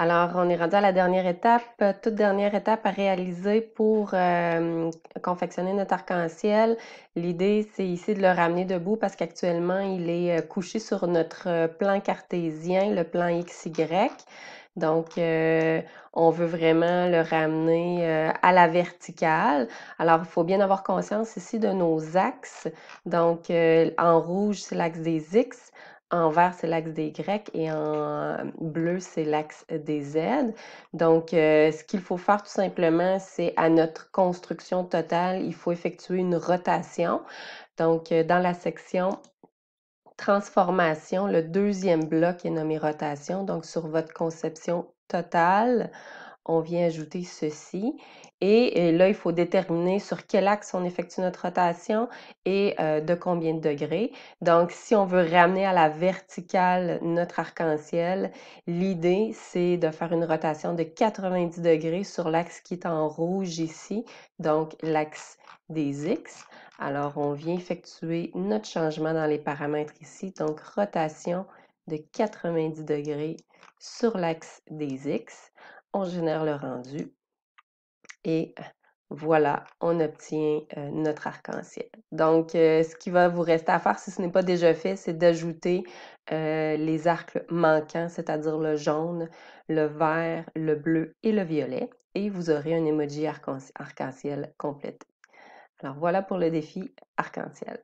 Alors, on est rendu à la dernière étape, euh, toute dernière étape à réaliser pour euh, confectionner notre arc-en-ciel. L'idée, c'est ici de le ramener debout parce qu'actuellement, il est euh, couché sur notre plan cartésien, le plan XY. Donc, on veut vraiment le ramener à la verticale. Alors, il faut bien avoir conscience ici de nos axes. Donc, en rouge, c'est l'axe des X. En vert, c'est l'axe des Y et en bleu, c'est l'axe des Z. Donc, euh, ce qu'il faut faire tout simplement, c'est à notre construction totale, il faut effectuer une rotation. Donc, euh, dans la section transformation, le deuxième bloc est nommé rotation. Donc, sur votre conception totale, on vient ajouter ceci. Et, euh, là, il faut déterminer sur quel axe on effectue notre rotation et euh, de combien de degrés. Donc, si on veut ramener à la verticale notre arc-en-ciel, l'idée, c'est de faire une rotation de 90 degrés sur l'axe qui est en rouge ici, donc l'axe des X. Alors, on vient effectuer notre changement dans les paramètres ici, donc rotation de 90 degrés sur l'axe des X on génère le rendu et voilà, on obtient euh, notre arc-en-ciel. Donc, euh, ce qui va vous rester à faire, si ce n'est pas déjà fait, c'est d'ajouter euh, les arcs manquants, c'est-à-dire le jaune, le vert, le bleu et le violet, et vous aurez un emoji arc-en-ciel complété. Alors voilà pour le défi arc-en-ciel.